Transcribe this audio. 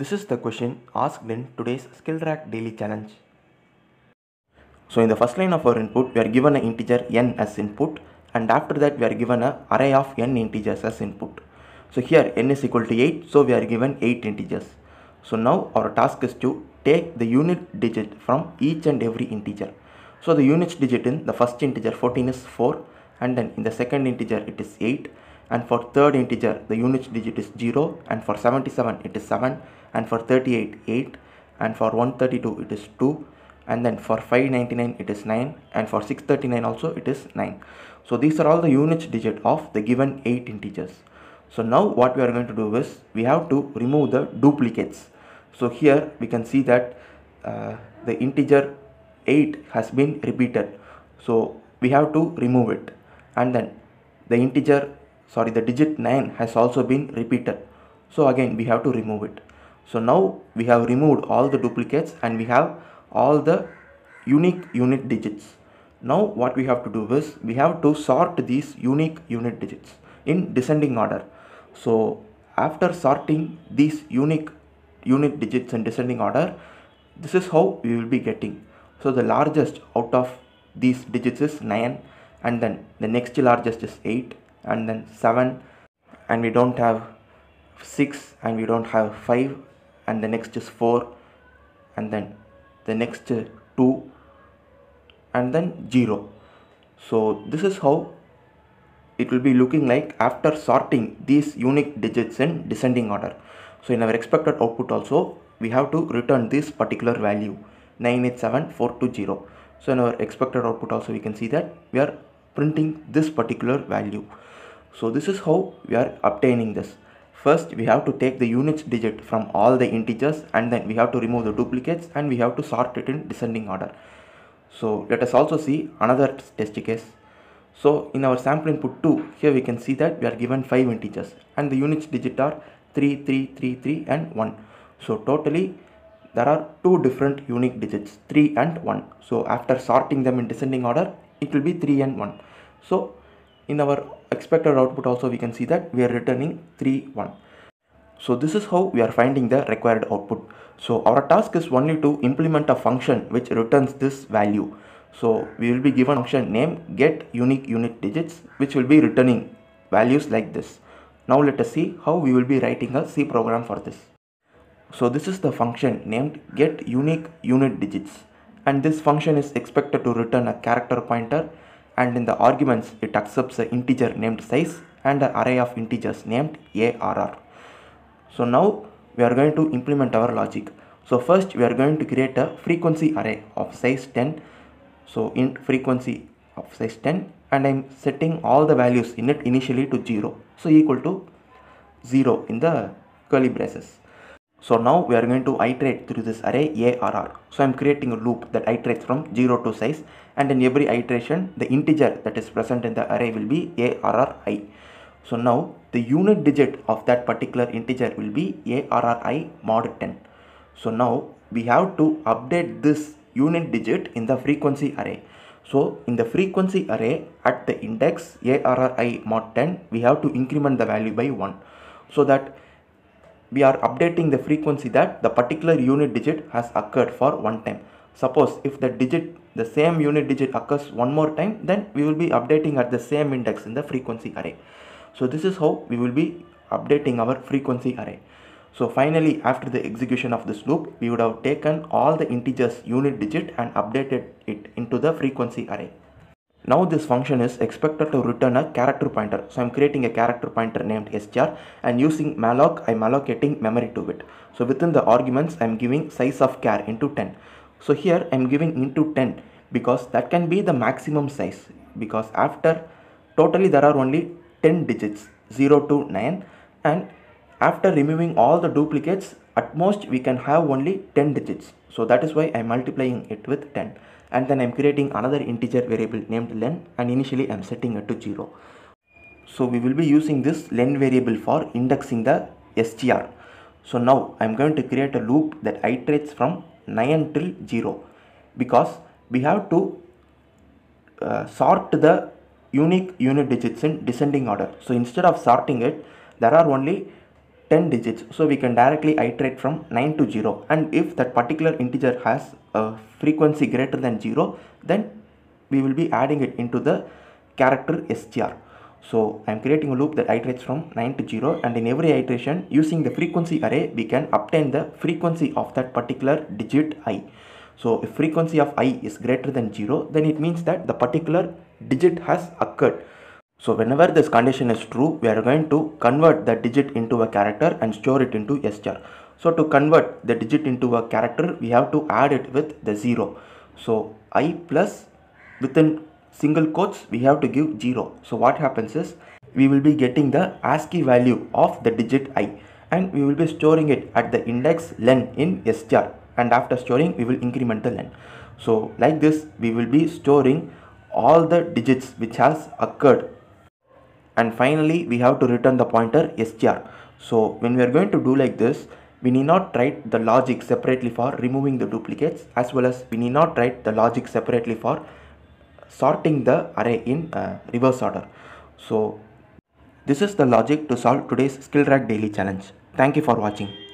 This is the question asked in today's skill rack daily challenge. So in the first line of our input, we are given an integer n as input and after that we are given an array of n integers as input. So here n is equal to 8, so we are given 8 integers. So now our task is to take the unit digit from each and every integer. So the unit digit in the first integer 14 is 4 and then in the second integer it is 8 and for third integer the unit digit is 0 and for 77 it is 7 and for 38 8 and for 132 it is 2 and then for 599 it is 9 and for 639 also it is 9 so these are all the unit digit of the given 8 integers so now what we are going to do is we have to remove the duplicates so here we can see that uh, the integer 8 has been repeated so we have to remove it and then the integer sorry the digit 9 has also been repeated so again we have to remove it so now we have removed all the duplicates and we have all the unique unit digits now what we have to do is we have to sort these unique unit digits in descending order so after sorting these unique unit digits in descending order this is how we will be getting so the largest out of these digits is 9 and then the next largest is 8 and then 7 and we don't have 6 and we don't have 5 and the next is 4 and then the next 2 and then 0 so this is how it will be looking like after sorting these unique digits in descending order so in our expected output also we have to return this particular value 987420 so in our expected output also we can see that we are printing this particular value. So this is how we are obtaining this. First we have to take the units digit from all the integers and then we have to remove the duplicates and we have to sort it in descending order. So let us also see another test case. So in our sample input 2 here we can see that we are given 5 integers and the units digit are 3, 3, 3, 3 and 1. So totally there are two different unique digits 3 and 1. So after sorting them in descending order it will be 3 and 1 so in our expected output also we can see that we are returning 3 1 so this is how we are finding the required output so our task is only to implement a function which returns this value so we will be given function name get unique unit digits which will be returning values like this now let us see how we will be writing a c program for this so this is the function named get unique unit digits and this function is expected to return a character pointer and in the arguments it accepts an integer named size and an array of integers named arr. So now we are going to implement our logic. So first we are going to create a frequency array of size 10. So in frequency of size 10 and I'm setting all the values in it initially to 0. So equal to 0 in the curly braces. So now we are going to iterate through this array arr. So I'm creating a loop that iterates from 0 to size and in every iteration the integer that is present in the array will be arri. So now the unit digit of that particular integer will be arri mod 10. So now we have to update this unit digit in the frequency array. So in the frequency array at the index arri mod 10 we have to increment the value by 1 so that we are updating the frequency that the particular unit digit has occurred for one time. Suppose if the digit, the same unit digit occurs one more time, then we will be updating at the same index in the frequency array. So this is how we will be updating our frequency array. So finally after the execution of this loop, we would have taken all the integers unit digit and updated it into the frequency array. Now this function is expected to return a character pointer. So I'm creating a character pointer named str and using malloc, I'm allocating memory to it. So within the arguments, I'm giving size of char into 10. So here I'm giving into 10 because that can be the maximum size because after totally there are only 10 digits 0 to 9 and after removing all the duplicates at most we can have only 10 digits. So that is why I'm multiplying it with 10 and then I'm creating another integer variable named len and initially I'm setting it to 0. So we will be using this len variable for indexing the str. So now I'm going to create a loop that iterates from 9 till 0 because we have to uh, sort the unique unit digits in descending order. So instead of sorting it, there are only 10 digits. So we can directly iterate from 9 to 0 and if that particular integer has a frequency greater than 0 then we will be adding it into the character str. So I am creating a loop that iterates from 9 to 0 and in every iteration using the frequency array we can obtain the frequency of that particular digit i. So if frequency of i is greater than 0 then it means that the particular digit has occurred. So whenever this condition is true, we are going to convert the digit into a character and store it into str. So to convert the digit into a character, we have to add it with the 0. So i plus within single quotes, we have to give 0. So what happens is, we will be getting the ASCII value of the digit i and we will be storing it at the index len in str and after storing we will increment the len. So like this we will be storing all the digits which has occurred and finally we have to return the pointer str. So when we are going to do like this, we need not write the logic separately for removing the duplicates as well as we need not write the logic separately for sorting the array in uh, reverse order. So this is the logic to solve today's skill rack daily challenge. Thank you for watching.